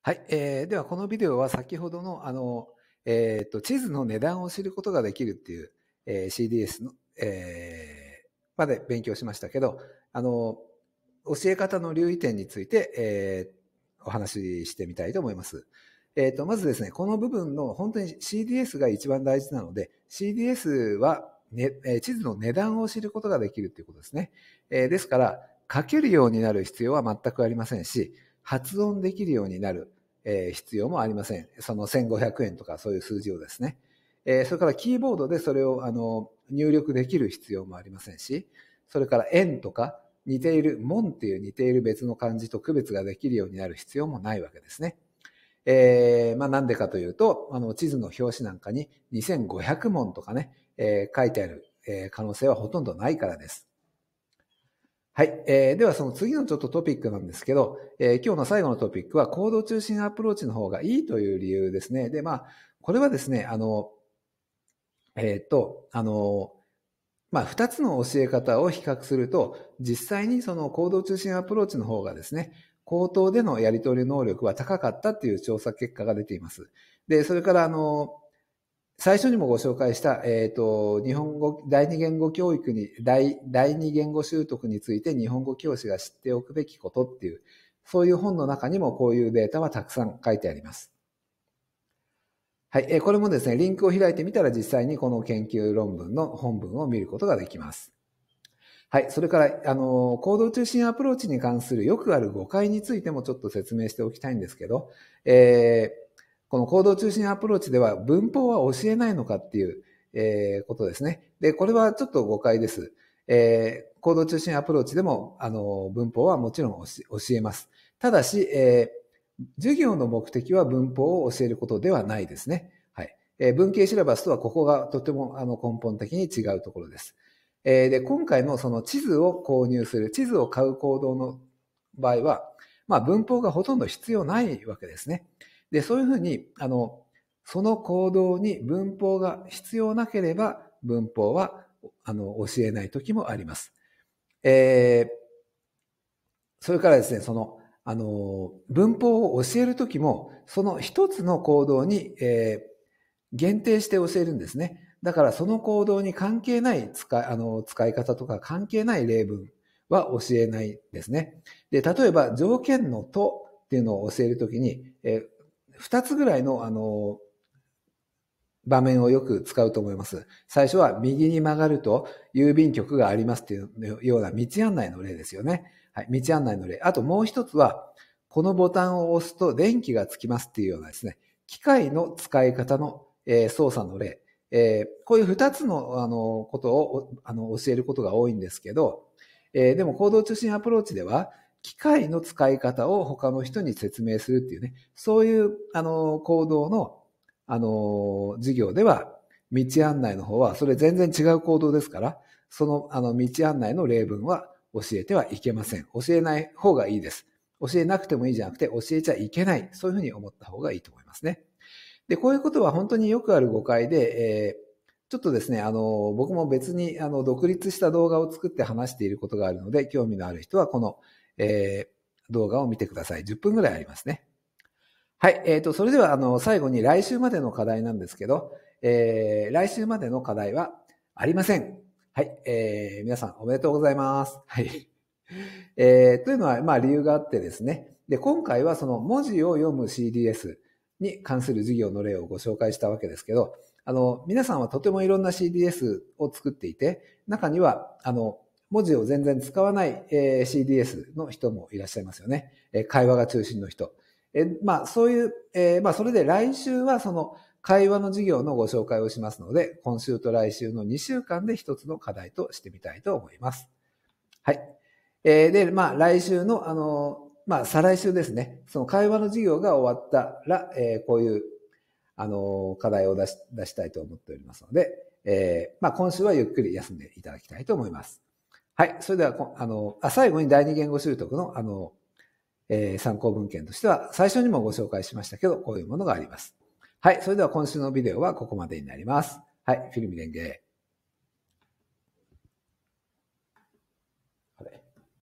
はい、えー、ではこのビデオは先ほどのあの、えーと、地図の値段を知ることができるっていう、えー、CDS の、えー、まで勉強しましたけどあの教え方の留意点について、えー、お話ししてみたいと思います。えーと、まずですね、この部分の本当に CDS が一番大事なので、CDS は、ね、地図の値段を知ることができるということですね。えー、ですから、書けるようになる必要は全くありませんし、発音できるようになる、えー、必要もありません。その1500円とかそういう数字をですね。えー、それからキーボードでそれをあの入力できる必要もありませんし、それから円とか似ている門っていう似ている別の漢字と区別ができるようになる必要もないわけですね。えー、まあなんでかというと、あの地図の表紙なんかに2500問とかね、えー、書いてある、え可能性はほとんどないからです。はい。えー、ではその次のちょっとトピックなんですけど、えー、今日の最後のトピックは行動中心アプローチの方がいいという理由ですね。で、まあ、これはですね、あの、えっ、ー、と、あの、まあ、二つの教え方を比較すると、実際にその行動中心アプローチの方がですね、口頭でのやり取り能力は高かったっていう調査結果が出ています。で、それから、あの、最初にもご紹介した、えっ、ー、と、日本語、第二言語教育に、第、第二言語習得について日本語教師が知っておくべきことっていう、そういう本の中にもこういうデータはたくさん書いてあります。はい、えー、これもですね、リンクを開いてみたら実際にこの研究論文の本文を見ることができます。はい、それから、あの、行動中心アプローチに関するよくある誤解についてもちょっと説明しておきたいんですけど、えーこの行動中心アプローチでは文法は教えないのかっていう、えー、ことですね。で、これはちょっと誤解です。えー、行動中心アプローチでも、あの、文法はもちろん教えます。ただし、えー、授業の目的は文法を教えることではないですね。はい。えー、文系シラバスとはここがとてもあの根本的に違うところです。えー、で、今回のその地図を購入する、地図を買う行動の場合は、まあ文法がほとんど必要ないわけですね。で、そういうふうに、あの、その行動に文法が必要なければ、文法は、あの、教えない時もあります。えー、それからですね、その、あの、文法を教える時も、その一つの行動に、えー、限定して教えるんですね。だからその行動に関係ない使いあの使い方とか関係ない例文は教えないですね。で、例えば条件のとっていうのを教えるときに、え2つぐらいの、あの、場面をよく使うと思います。最初は右に曲がると郵便局がありますっていうような道案内の例ですよね。はい、道案内の例。あともう一つは、このボタンを押すと電気がつきますっていうようなですね、機械の使い方の、え操作の例。えこういう二つの、あの、ことを、あの、教えることが多いんですけど、えでも行動中心アプローチでは、機械の使い方を他の人に説明するっていうね、そういう、あの、行動の、あの、授業では、道案内の方は、それ全然違う行動ですから、その、あの、道案内の例文は教えてはいけません。教えない方がいいです。教えなくてもいいじゃなくて、教えちゃいけない。そういうふうに思った方がいいと思いますね。で、こういうことは本当によくある誤解で、えーちょっとですね、あの、僕も別に、あの、独立した動画を作って話していることがあるので、興味のある人は、この、えー、動画を見てください。10分ぐらいありますね。はい。えっ、ー、と、それでは、あの、最後に来週までの課題なんですけど、えー、来週までの課題はありません。はい。えー、皆さんおめでとうございます。はい。えー、というのは、まあ、理由があってですね。で、今回はその文字を読む CDS に関する授業の例をご紹介したわけですけど、あの、皆さんはとてもいろんな CDS を作っていて、中には、あの、文字を全然使わない、えー、CDS の人もいらっしゃいますよね。えー、会話が中心の人。えー、まあ、そういう、えー、まあ、それで来週はその会話の授業のご紹介をしますので、今週と来週の2週間で一つの課題としてみたいと思います。はい。えー、で、まあ、来週の、あの、まあ、再来週ですね。その会話の授業が終わったら、えー、こういう、あの、課題を出し、出したいと思っておりますので、えー、まあ、今週はゆっくり休んでいただきたいと思います。はい。それでは、あの、最後に第二言語習得の、あの、えー、参考文献としては、最初にもご紹介しましたけど、こういうものがあります。はい。それでは今週のビデオはここまでになります。はい。フィルミレンゲー。